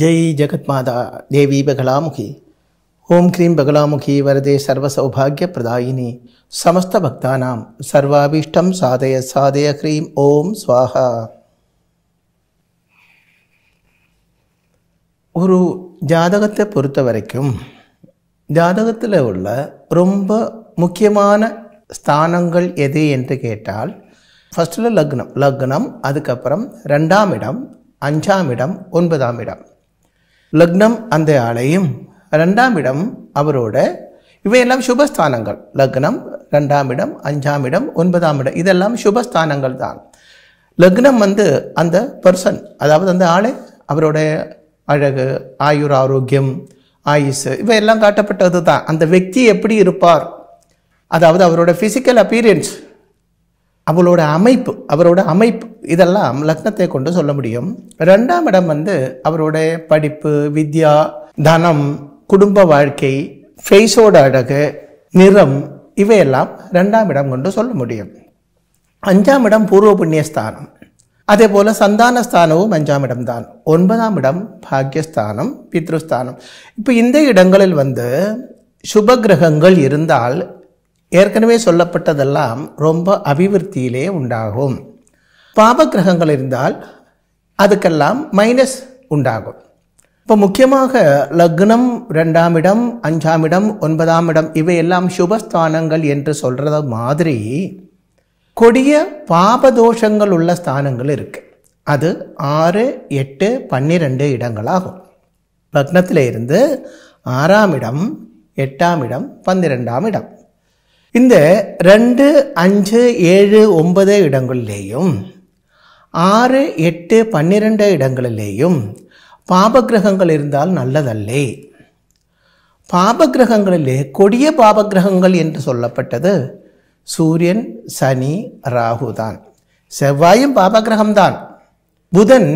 ஜெய் ஜெகத்மாதா தேவி பகலாமுகி ஓம் கிரீம் பகலாமுகி வரதே சர்வ சௌபாகிய பிரதாயினி சமஸ்த பக்தானாம் சர்வாபீஷ்டம் சாதய சாதய ஹ்ரீம் ஓம் ஸ்வாஹா ஒரு ஜாதகத்தை பொறுத்த வரைக்கும் ஜாதகத்தில் உள்ள ரொம்ப முக்கியமான ஸ்தானங்கள் எது என்று கேட்டால் ஃபஸ்ட்டில் லக்னம் லக்னம் அதுக்கப்புறம் ரெண்டாம் இடம் அஞ்சாம் இடம் ஒன்பதாம் இடம் லக்னம் அந்த ஆலையும் ரெண்டாம் இடம் அவரோட இவையெல்லாம் சுபஸ்தானங்கள் லக்னம் ரெண்டாம் இடம் அஞ்சாம் இடம் ஒன்பதாம் இடம் இதெல்லாம் சுபஸ்தானங்கள் தான் லக்னம் வந்து அந்த பர்சன் அதாவது அந்த ஆலை அவரோட அழகு ஆயுர் ஆரோக்கியம் ஆயுசு இவையெல்லாம் காட்டப்பட்டது தான் அந்த வக்தி எப்படி இருப்பார் அதாவது அவரோட ஃபிசிக்கல் அப்பீரியன்ஸ் அவளோட அமைப்பு அவரோட அமைப்பு இதெல்லாம் லக்னத்தை கொண்டு சொல்ல முடியும் ரெண்டாம் இடம் வந்து அவருடைய படிப்பு வித்யா தனம் குடும்ப வாழ்க்கை ஃபேஸோட அழகு நிறம் இவையெல்லாம் ரெண்டாம் இடம் கொண்டு சொல்ல முடியும் அஞ்சாம் இடம் பூர்வ புண்ணியஸ்தானம் அதே போல் சந்தான ஸ்தானமும் அஞ்சாம் இடம் தான் ஒன்பதாம் இடம் பாக்யஸ்தானம் பித்ருஸ்தானம் இப்போ இந்த இடங்களில் வந்து சுப கிரகங்கள் இருந்தால் ஏற்கனவே சொல்லப்பட்டதெல்லாம் ரொம்ப அபிவிருத்தியிலே உண்டாகும் பாப கிரகங்கள் இருந்தால் அதுக்கெல்லாம் மைனஸ் உண்டாகும் இப்போ முக்கியமாக லக்னம் ரெண்டாம் இடம் அஞ்சாம் இடம் ஒன்பதாம் இடம் இவையெல்லாம் சுபஸ்தானங்கள் என்று சொல்கிறத மாதிரி கொடிய பாபதோஷங்கள் உள்ள ஸ்தானங்கள் இருக்குது அது ஆறு எட்டு பன்னிரெண்டு இடங்களாகும் லக்னத்தில் இருந்து ஆறாம் இடம் எட்டாம் இடம் பன்னிரெண்டாம் இடம் இந்த ரெண்டு அஞ்சு ஏழு ஒன்பது இடங்களிலேயும் ஆறு எட்டு பன்னிரெண்டு இடங்களிலேயும் பாபகிரகங்கள் இருந்தால் நல்லதல்லே பாபகிரகங்களிலே கொடிய பாபகிரகங்கள் என்று சொல்லப்பட்டது சூரியன் சனி ராகு தான் செவ்வாயும் பாபகிரகம்தான் புதன்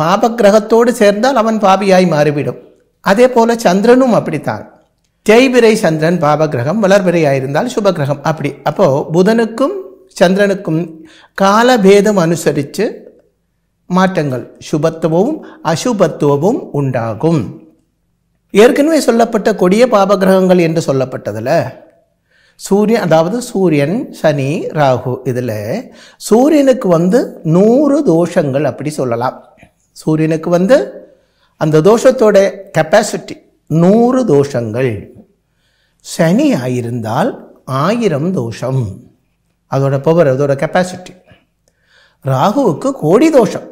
பாபகிரகத்தோடு சேர்ந்தால் அவன் பாபியாய் மாறிவிடும் அதே போல சந்திரனும் அப்படித்தான் தேய்பிரை சந்திரன் பாபகிரகம் வளர்பிரையாயிருந்தால் சுபகிரகம் அப்படி அப்போது புதனுக்கும் சந்திரனுக்கும் காலபேதம் அனுசரித்து மாற்றங்கள் சுபத்துவமும் அசுபத்துவமும் உண்டாகும் ஏற்கனவே சொல்லப்பட்ட கொடிய பாபகிரகங்கள் என்று சொல்லப்பட்டதில் சூரியன் அதாவது சூரியன் சனி ராகு இதில் சூரியனுக்கு வந்து நூறு தோஷங்கள் அப்படி சொல்லலாம் சூரியனுக்கு வந்து அந்த தோஷத்தோட கெப்பாசிட்டி நூறு தோஷங்கள் சனி ஆயிருந்தால் ஆயிரம் தோஷம் அதோட பவர் அதோட கெப்பாசிட்டி ராகுவுக்கு கோடி தோஷம்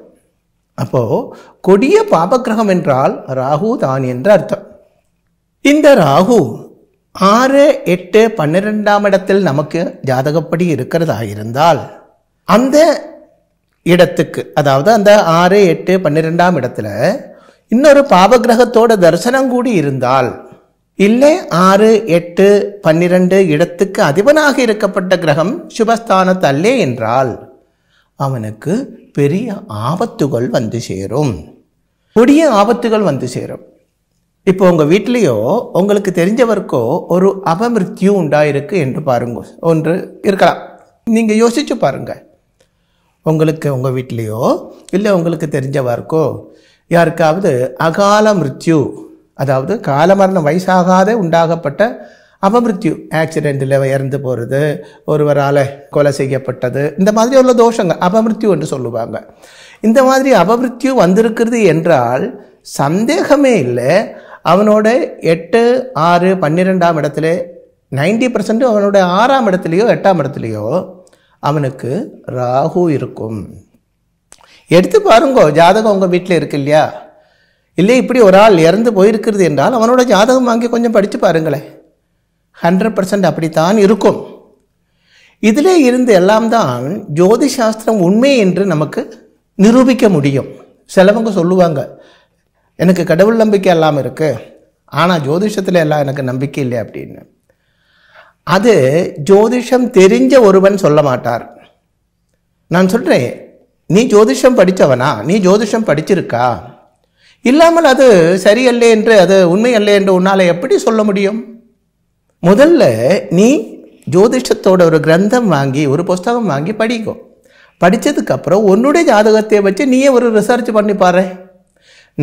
அப்போது கொடிய பாபக்கிரகம் என்றால் ராகு தான் என்று அர்த்தம் இந்த ராகு ஆறு எட்டு பன்னிரெண்டாம் இடத்தில் நமக்கு ஜாதகப்படி இருக்கிறதா இருந்தால் அந்த இடத்துக்கு அதாவது அந்த ஆறு எட்டு பன்னிரெண்டாம் இடத்துல இன்னொரு பாவகிரகத்தோட தரிசனம் கூடி இருந்தால் இல்லை ஆறு எட்டு பன்னிரண்டு இடத்துக்கு அதிபனாக இருக்கப்பட்ட கிரகம் சுபஸ்தானத்து தல்லே என்றால் அவனுக்கு பெரிய ஆபத்துகள் வந்து சேரும் புதிய ஆபத்துகள் வந்து சேரும் இப்போ உங்கள் வீட்லேயோ உங்களுக்கு தெரிஞ்சவருக்கோ ஒரு அபமிருத்தியு உண்டாயிருக்கு என்று பாருங்க ஒன்று இருக்கலாம் நீங்கள் யோசித்து பாருங்கள் உங்களுக்கு உங்கள் வீட்லேயோ இல்லை உங்களுக்கு தெரிஞ்சவருக்கோ யாருக்காவது அகால மிருத்யு அதாவது காலமரணம் வயசாகாதே உண்டாகப்பட்ட அவமிருத்யு ஆக்சிடெண்ட்டில் இறந்து போகிறது ஒருவரால் கொலை செய்யப்பட்டது இந்த மாதிரி உள்ள தோஷங்கள் அபமிருத்யு என்று சொல்லுவாங்க இந்த மாதிரி அபமிருத்யு வந்திருக்கிறது என்றால் சந்தேகமே இல்லை அவனோட எட்டு ஆறு பன்னிரெண்டாம் இடத்துல நைன்டி பர்சன்ட் அவனோட ஆறாம் இடத்துலையோ எட்டாம் இடத்துலையோ அவனுக்கு ராகு இருக்கும் எடுத்து பாருங்கோ ஜாதகம் உங்கள் வீட்டில் இருக்கு இல்லையா இல்லை இப்படி ஒரு ஆள் இறந்து போயிருக்கிறது என்றால் அவனோட ஜாதகம் வாங்கி கொஞ்சம் படித்து பாருங்களேன் ஹண்ட்ரட் பர்சன்ட் அப்படித்தான் இருக்கும் இதிலே இருந்து எல்லாம் தான் ஜோதி சாஸ்திரம் உண்மை என்று நமக்கு நிரூபிக்க முடியும் சிலவங்க சொல்லுவாங்க எனக்கு கடவுள் நம்பிக்கை எல்லாம் இருக்குது ஆனால் ஜோதிஷத்தில் எல்லாம் எனக்கு நம்பிக்கை இல்லை அப்படின்னு அது ஜோதிஷம் தெரிஞ்ச ஒருவன் சொல்ல மாட்டார் நான் சொல்கிறேன் நீ ஜோதிஷம் படித்தவனா நீ ஜோதிஷம் படிச்சிருக்கா இல்லாமல் அது சரியல்ல என்று அது உண்மை அல்ல என்று உன்னால் எப்படி சொல்ல முடியும் முதல்ல நீ ஜோதிஷத்தோட ஒரு கிரந்தம் வாங்கி ஒரு புஸ்தகம் வாங்கி படிக்கும் படித்ததுக்கப்புறம் உன்னுடைய ஜாதகத்தை வச்சு நீயே ஒரு ரிசர்ச் பண்ணி பாரு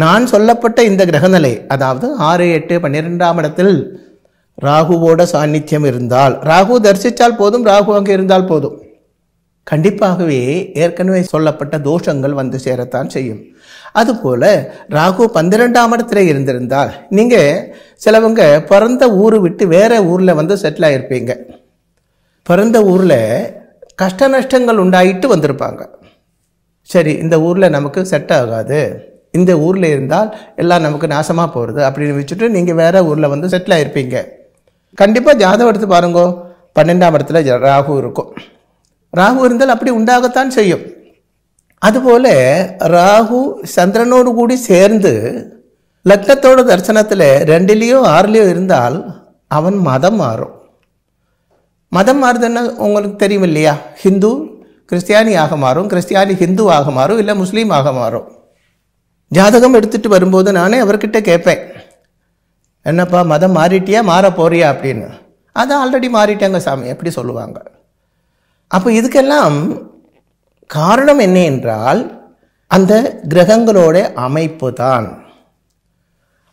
நான் சொல்லப்பட்ட இந்த கிரகநிலை அதாவது ஆறு எட்டு பன்னிரெண்டாம் இடத்தில் ராகுவோட சாநித்தியம் இருந்தால் ராகு தரிசித்தால் போதும் ராகு அங்கே இருந்தால் போதும் கண்டிப்பாகவே ஏற்கனவே சொல்லப்பட்ட தோஷங்கள் வந்து சேரத்தான் செய்யும் அதுபோல் ராகு பன்னிரெண்டாம் இடத்துல இருந்திருந்தால் நீங்கள் சிலவங்க பிறந்த ஊர் விட்டு வேற ஊரில் வந்து செட்டில் ஆகிருப்பீங்க பிறந்த ஊரில் கஷ்ட நஷ்டங்கள் உண்டாயிட்டு வந்திருப்பாங்க சரி இந்த ஊரில் நமக்கு செட் ஆகாது இந்த ஊரில் இருந்தால் எல்லாம் நமக்கு நாசமாக போகிறது அப்படின்னு வச்சுட்டு நீங்கள் வேறு ஊரில் வந்து செட்டில் ஆகிருப்பீங்க கண்டிப்பாக ஜாதகம் எடுத்து பாருங்கோ பன்னெண்டாம் இடத்துல ராகு இருக்கும் ராகு இருந்தால் அப்படி உண்டாகத்தான் செய்யும் அதுபோல் ராகு சந்திரனோடு கூடி சேர்ந்து லக்னத்தோட தரிசனத்தில் ரெண்டுலேயோ ஆறுலேயோ இருந்தால் அவன் மதம் மாறும் மதம் மாறுதுன்னா உங்களுக்கு தெரியும் இல்லையா ஹிந்து ஆக மாறும் கிறிஸ்டியானி ஆக மாறும் இல்லை முஸ்லீம் ஆக மாறும் ஜாதகம் எடுத்துகிட்டு வரும்போது நானே அவர்கிட்ட கேட்பேன் என்னப்பா மதம் மாறிட்டியா மாற போறியா அப்படின்னு அதை ஆல்ரெடி மாறிட்டேங்க சாமி எப்படி சொல்லுவாங்க அப்போ இதுக்கெல்லாம் காரணம் என்ன என்றால் அந்த கிரகங்களோட அமைப்பு தான்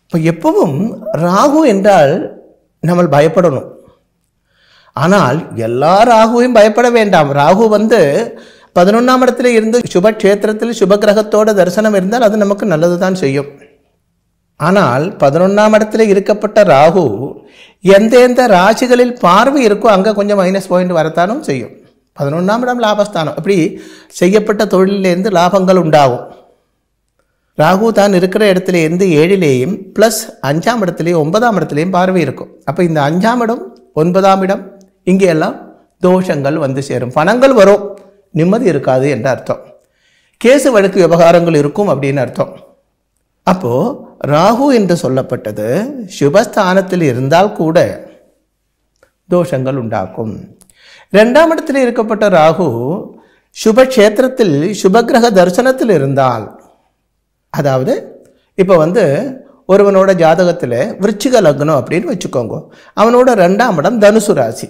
இப்போ எப்பவும் ராகு என்றால் நம்ம பயப்படணும் ஆனால் எல்லா ராகுவையும் பயப்பட வேண்டாம் ராகு வந்து பதினொன்றாம் இடத்துல இருந்து சுபக்ஷேத்திரத்தில் சுபகிரகத்தோட தரிசனம் இருந்தால் அது நமக்கு நல்லது தான் செய்யும் ஆனால் பதினொன்றாம் இடத்துல இருக்கப்பட்ட ராகு எந்தெந்த ராசிகளில் பார்வை இருக்கோ அங்கே கொஞ்சம் மைனஸ் பாயிண்ட் வரத்தானும் செய்யும் பதினொன்றாம் இடம் லாபஸ்தானம் இப்படி செய்யப்பட்ட தொழிலேருந்து லாபங்கள் உண்டாகும் ராகு தான் இருக்கிற இடத்துலேருந்து ஏழிலேயும் ப்ளஸ் அஞ்சாம் இடத்துலேயும் ஒன்பதாம் இடத்துலையும் பார்வை இருக்கும் அப்போ இந்த அஞ்சாம் இடம் ஒன்பதாம் இடம் இங்கே எல்லாம் தோஷங்கள் வந்து சேரும் பணங்கள் வரும் நிம்மதி இருக்காது என்ற அர்த்தம் கேசு வழக்கு விவகாரங்கள் இருக்கும் அப்படின்னு அர்த்தம் அப்போது ராகு என்று சொல்லப்பட்டது சுபஸ்தானத்தில் இருந்தால் கூட தோஷங்கள் உண்டாக்கும் ரெண்டாம் இடத்தில் இருக்கப்பட்ட ராகு சுபக்ஷேத்திரத்தில் சுபகிரக தரிசனத்தில் இருந்தால் அதாவது இப்போ வந்து ஒருவனோட ஜாதகத்தில் விருச்சிக லக்னம் அப்படின்னு வச்சுக்கோங்க அவனோட ரெண்டாம் இடம் தனுசு ராசி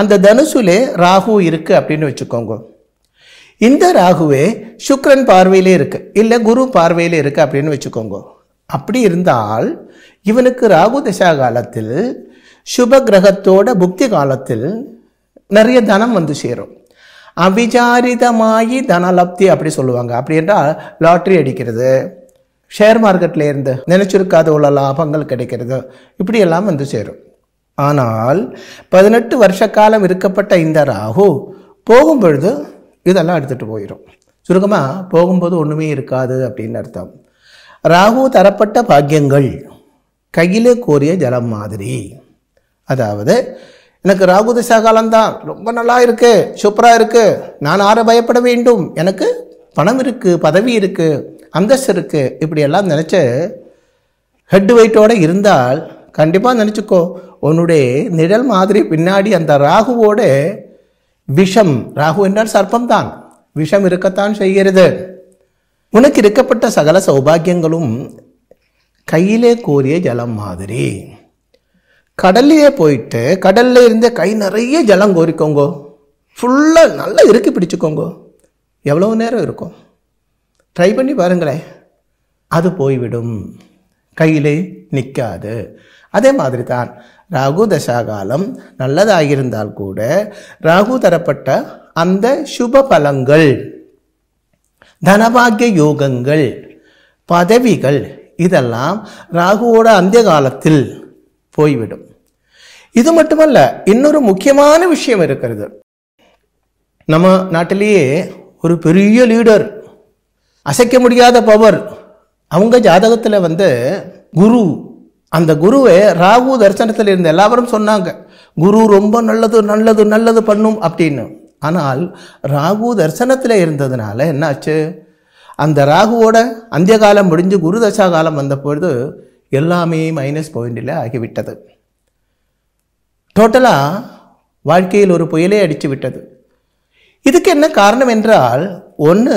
அந்த தனுசுலே ராகு இருக்குது அப்படின்னு வச்சுக்கோங்க இந்த ராகுவே சுக்ரன் பார்வையிலே இருக்குது இல்லை குரு பார்வையில் இருக்கு அப்படின்னு வச்சுக்கோங்க அப்படி இருந்தால் இவனுக்கு ராகு தசா காலத்தில் சுப கிரகத்தோட புக்தி காலத்தில் நிறைய தனம் வந்து சேரும் அவிசாரிதமாகி தனலப்தி அப்படி சொல்லுவாங்க அப்படி என்றால் லாட்ரி அடிக்கிறது ஷேர் மார்க்கெட்டில் இருந்து நினச்சிருக்காத உள்ள லாபங்கள் கிடைக்கிறது இப்படி எல்லாம் வந்து சேரும் ஆனால் பதினெட்டு வருஷ காலம் இருக்கப்பட்ட இந்த ராகு போகும் பொழுது இதெல்லாம் எடுத்துகிட்டு போயிடும் சுருக்கமாக போகும்போது ஒன்றுமே இருக்காது அப்படின்னு அர்த்தம் ராகு தரப்பட்ட பாக்கியங்கள் கையிலே கோரிய ஜலம் மாதிரி அதாவது எனக்கு ராகு திசா ரொம்ப நல்லா இருக்கு சூப்பராக இருக்கு நான் ஆற பயப்பட வேண்டும் எனக்கு பணம் இருக்கு பதவி இருக்கு அந்தஸ்து இருக்கு இப்படியெல்லாம் நினச்ச ஹெட் வெயிட்டோடு இருந்தால் கண்டிப்பாக நினச்சிக்கோ உன்னுடைய நிழல் மாதிரி பின்னாடி அந்த ராகுவோட விஷம் ராகு என்றால் சர்ப்பம் தான் விஷம் இருக்கத்தான் செய்கிறது உனக்கு இருக்கப்பட்ட சகல சௌபாகியங்களும் கையிலே கோரிய ஜலம் மாதிரி கடல்லையே போயிட்டு கடல்ல இருந்த கை நிறைய ஜலம் கோரிக்கோங்க ஃபுல்லாக நல்லா இறுக்கி பிடிச்சிக்கோங்கோ எவ்வளோ நேரம் இருக்கும் ட்ரை பண்ணி பாருங்களேன் அது போய்விடும் கையிலே நிற்காது அதே மாதிரி தான் ராகு தசாகாலம் நல்லதாக இருந்தால் கூட ராகு தரப்பட்ட அந்த சுப பலங்கள் தனபாகிய யோகங்கள் பதவிகள் இதெல்லாம் ராகுவோட அந்த காலத்தில் போய்விடும் இது மட்டுமல்ல இன்னொரு முக்கியமான விஷயம் இருக்கிறது நம்ம நாட்டிலேயே ஒரு பெரிய லீடர் அசைக்க முடியாத பவர் அவங்க ஜாதகத்தில் வந்து குரு அந்த குருவை ராகு தரிசனத்தில் இருந்த எல்லாரும் சொன்னாங்க குரு ரொம்ப நல்லது நல்லது நல்லது பண்ணும் அப்படின்னு ஆனால் ராகு தரிசனத்தில் இருந்ததுனால என்னாச்சு அந்த ராகுவோட அந்திய காலம் முடிஞ்சு குரு தசா காலம் வந்தபொழுது எல்லாமே மைனஸ் பாயிண்டில் ஆகிவிட்டது டோட்டலாக வாழ்க்கையில் ஒரு புயலே அடித்து விட்டது இதுக்கு என்ன காரணம் என்றால் ஒன்று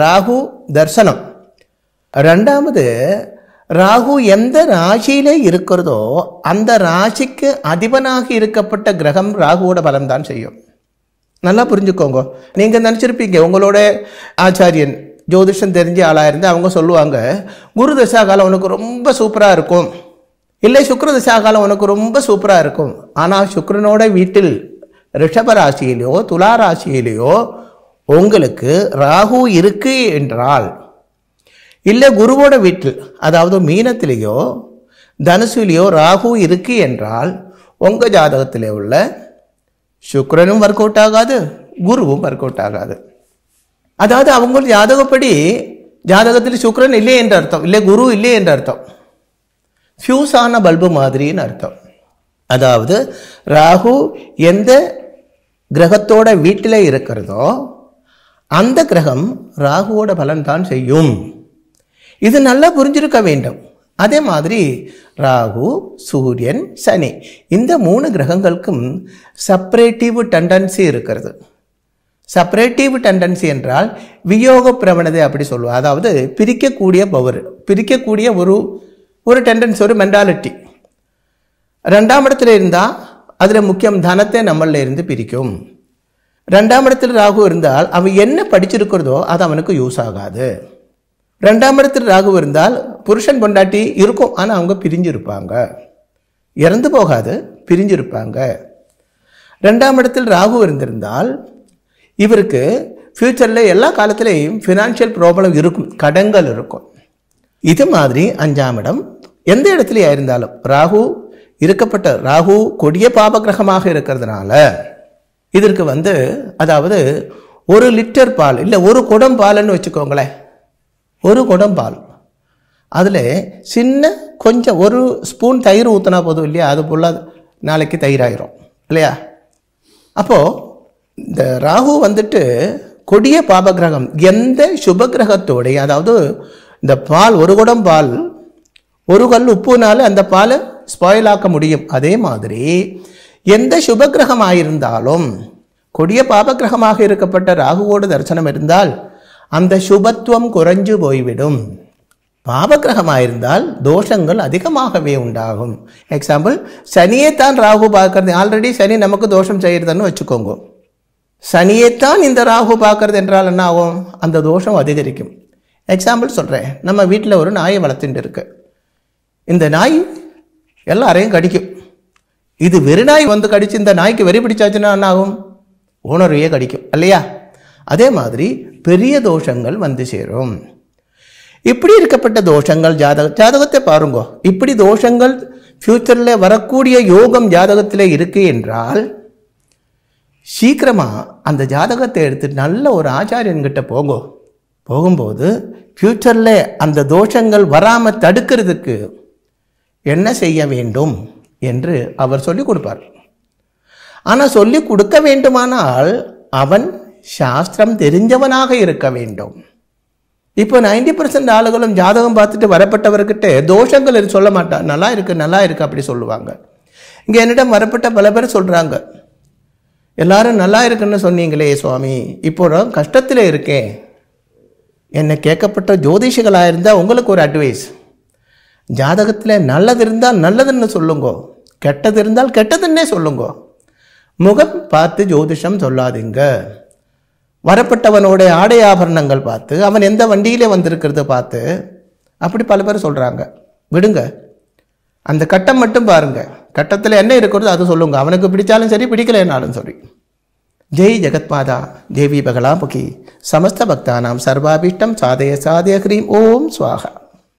ராகு தர்சனம் ரெண்டாவது ராகு எந்த ராசியிலே இருக்கிறதோ அந்த ராசிக்கு அதிபனாக இருக்கப்பட்ட கிரகம் ராகுவோட பலம்தான் செய்யும் நல்லா புரிஞ்சுக்கோங்க நீங்கள் நினச்சிருப்பீங்க உங்களோட ஆச்சாரியன் ஜோதிஷம் தெரிஞ்ச ஆளாக இருந்து அவங்க சொல்லுவாங்க குரு தசா காலம் உனக்கு ரொம்ப சூப்பராக இருக்கும் இல்லை சுக்கர தசா காலம் உனக்கு ரொம்ப சூப்பராக இருக்கும் ஆனால் சுக்கரனோட வீட்டில் ரிஷப ராசியிலையோ துலா ராசியிலையோ உங்களுக்கு ராகு இருக்கு என்றால் இல்லை குருவோட வீட்டில் அதாவது மீனத்திலேயோ தனுசுலேயோ ராகு இருக்கு என்றால் உங்கள் ஜாதகத்தில் உள்ள சுக்கரனும் ஒர்க் அவுட் ஆகாது குருவும் ஒர்க் அவுட் ஆகாது அதாவது அவங்களுக்கு ஜாதகப்படி ஜாதகத்தில் சுக்கரன் இல்லை என்ற அர்த்தம் இல்லை குரு இல்லை என்ற அர்த்தம் ஃபியூஸ் ஆன பல்பு மாதிரின்னு அர்த்தம் அதாவது ராகு எந்த கிரகத்தோட வீட்டில் இருக்கிறதோ அந்த கிரகம் ராகுவோட பலன்தான் செய்யும் இது நல்லா புரிஞ்சிருக்க வேண்டும் அதே மாதிரி ராகு சூரியன் சனி இந்த மூணு கிரகங்களுக்கும் சப்ரேட்டிவ் டெண்டன்சி இருக்கிறது செப்பரேட்டிவ் டெண்டன்சி என்றால் வியோக பிரவணதை அப்படி சொல்லுவோம் அதாவது பிரிக்கக்கூடிய பவர் பிரிக்கக்கூடிய ஒரு ஒரு டெண்டன்சி ஒரு மென்டாலிட்டி ரெண்டாம் இடத்துல இருந்தால் அதில் முக்கியம் தனத்தை நம்மளில் இருந்து பிரிக்கும் ரெண்டாம் இடத்துல ராகு இருந்தால் அவன் என்ன படிச்சிருக்கிறதோ அது அவனுக்கு யூஸ் ஆகாது ரெண்டாம் இடத்துல ராகு இருந்தால் புருஷன் பொண்டாட்டி இருக்கும் ஆனால் அவங்க பிரிஞ்சிருப்பாங்க இறந்து போகாது பிரிஞ்சிருப்பாங்க ரெண்டாம் இடத்தில் ராகு இருந்திருந்தால் இவருக்கு ஃப்யூச்சரில் எல்லா காலத்துலேயும் ஃபினான்ஷியல் ப்ராப்ளம் இருக்கும் கடங்கள் இருக்கும் இது மாதிரி அஞ்சாம் இடம் எந்த இடத்துலையா இருந்தாலும் ராகு இருக்கப்பட்ட ராகு கொடிய பாபகிரகமாக இருக்கிறதுனால இதற்கு வந்து அதாவது ஒரு லிட்டர் பால் இல்லை ஒரு குடம் பால்னு வச்சுக்கோங்களேன் ஒரு குடம் பால் அதில் சின்ன கொஞ்சம் ஒரு ஸ்பூன் தயிர் ஊற்றினா போதும் இல்லையா அது போல் நாளைக்கு தயிராயிரும் இல்லையா அப்போது இந்த ராகு வந்துட்டு கொடிய பாபகிரகம் எந்த சுப கிரகத்தோடைய அதாவது இந்த பால் ஒரு குடம் பால் ஒரு கல் உப்புனால அந்த பாலை ஸ்பாயில் ஆக்க முடியும் அதே மாதிரி எந்த சுப ஆயிருந்தாலும் கொடிய பாபகிரகமாக இருக்கப்பட்ட ராகுவோட தரிசனம் இருந்தால் அந்த சுபத்துவம் குறைஞ்சு போய்விடும் பாபகிரகமாக இருந்தால் தோஷங்கள் அதிகமாகவே உண்டாகும் எக்ஸாம்பிள் சனியே தான் ராகு பார்க்கறது ஆல்ரெடி சனி நமக்கு தோஷம் செய்யறதுன்னு வச்சுக்கோங்க சனியைத்தான் இந்த ராகு பார்க்குறது என்றால் என்ன ஆகும் அந்த தோஷம் அதிகரிக்கும் எக்ஸாம்பிள் சொல்கிறேன் நம்ம வீட்டில் ஒரு நாயை வளர்த்துட்டு இருக்கு இந்த நாய் எல்லாரையும் கடிக்கும் இது வெறு நாய் வந்து கடிச்சு இந்த நாய்க்கு வெறி பிடிச்சாச்சுன்னா என்ன ஆகும் உணர்வையே கடிக்கும் இல்லையா அதே மாதிரி பெரிய தோஷங்கள் வந்து சேரும் இப்படி இருக்கப்பட்ட தோஷங்கள் ஜாதக ஜாதகத்தை பாருங்கோ இப்படி தோஷங்கள் ஃப்யூச்சரில் வரக்கூடிய யோகம் ஜாதகத்தில் இருக்குது என்றால் சீக்கிரமாக அந்த ஜாதகத்தை எடுத்து நல்ல ஒரு ஆச்சாரியன்கிட்ட போகும் போகும்போது ஃப்யூச்சரில் அந்த தோஷங்கள் வராமல் தடுக்கிறதுக்கு என்ன செய்ய வேண்டும் என்று அவர் சொல்லிக் கொடுப்பார் ஆனால் சொல்லி கொடுக்க வேண்டுமானால் அவன் சாஸ்திரம் தெரிஞ்சவனாக இருக்க வேண்டும் இப்போ நைன்டி பர்சன்ட் ஆளுகளும் ஜாதகம் பார்த்துட்டு வரப்பட்டவர்கிட்ட தோஷங்கள் சொல்ல மாட்டான் நல்லா இருக்கு நல்லா இருக்கு அப்படி சொல்லுவாங்க இங்கே என்னிடம் வரப்பட்ட பல பேர் சொல்கிறாங்க எல்லாரும் நல்லா இருக்குன்னு சொன்னீங்களே சுவாமி இப்போ நான் கஷ்டத்தில் இருக்கேன் என்னை கேட்கப்பட்ட ஜோதிஷிகளாக இருந்தால் உங்களுக்கு ஒரு அட்வைஸ் ஜாதகத்தில் நல்லது இருந்தால் நல்லதுன்னு சொல்லுங்க கெட்டது இருந்தால் கெட்டதுன்னே சொல்லுங்க முகம் பார்த்து ஜோதிஷம் சொல்லாதீங்க வரப்பட்டவனுடைய ஆடை ஆபரணங்கள் பார்த்து அவன் எந்த வண்டியிலே வந்திருக்கிறத பார்த்து அப்படி பல பேர் சொல்கிறாங்க விடுங்க அந்த கட்டம் மட்டும் பாருங்கள் கட்டத்தில் என்ன இருக்கிறது அது சொல்லுங்க அவனுக்கு பிடிச்சாலும் சரி பிடிக்கலைனாலும் சரி ஜெய் ஜெகத்மாதா தேவி பகலாமுகி சமஸ்த பக்தானாம் சர்வாபிஷ்டம் சாதய சாதய ஹ்ரீம் ஓம் சுவாகா